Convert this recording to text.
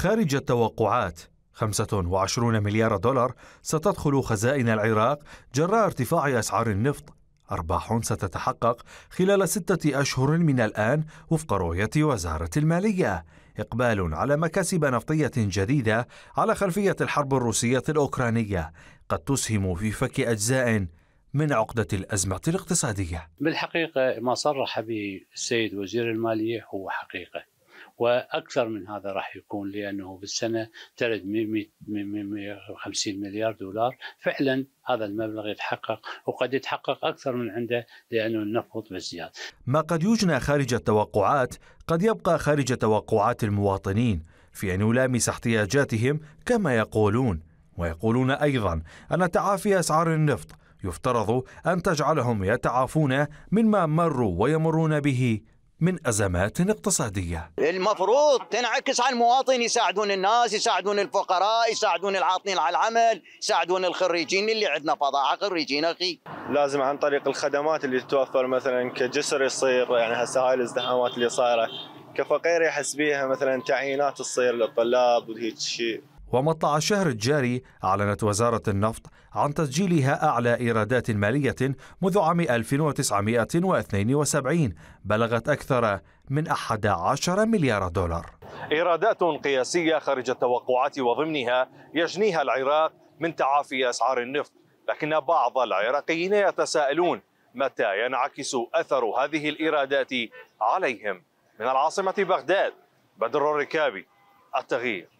خارج التوقعات 25 مليار دولار ستدخل خزائن العراق جراء ارتفاع أسعار النفط أرباح ستتحقق خلال ستة أشهر من الآن وفق رؤية وزارة المالية إقبال على مكاسب نفطية جديدة على خلفية الحرب الروسية الأوكرانية قد تسهم في فك أجزاء من عقدة الأزمة الاقتصادية بالحقيقة ما صرح به السيد وزير المالية هو حقيقة واكثر من هذا راح يكون لانه بالسنه ترد 150 مليار دولار فعلا هذا المبلغ يتحقق وقد يتحقق اكثر من عنده لانه النفط بالزياده. ما قد يجنى خارج التوقعات قد يبقى خارج توقعات المواطنين في ان يلامس احتياجاتهم كما يقولون ويقولون ايضا ان تعافي اسعار النفط يفترض ان تجعلهم يتعافون مما مروا ويمرون به من أزمات اقتصادية المفروض تنعكس على المواطن يساعدون الناس يساعدون الفقراء يساعدون العاطلين على العمل يساعدون الخريجين اللي عندنا فضاعة خريجين أخي لازم عن طريق الخدمات اللي تتوفر مثلا كجسر يصير يعني هسه هاي الازدحامات اللي صايرة كفقير يحس بيها مثلا تعيينات تصير للطلاب وهيك شيء ومطلع الشهر الجاري أعلنت وزارة النفط عن تسجيلها أعلى إيرادات مالية منذ عام 1972 بلغت أكثر من 11 مليار دولار إيرادات قياسية خارج التوقعات وضمنها يجنيها العراق من تعافي أسعار النفط لكن بعض العراقيين يتساءلون متى ينعكس أثر هذه الإيرادات عليهم من العاصمة بغداد بدر الركابي التغيير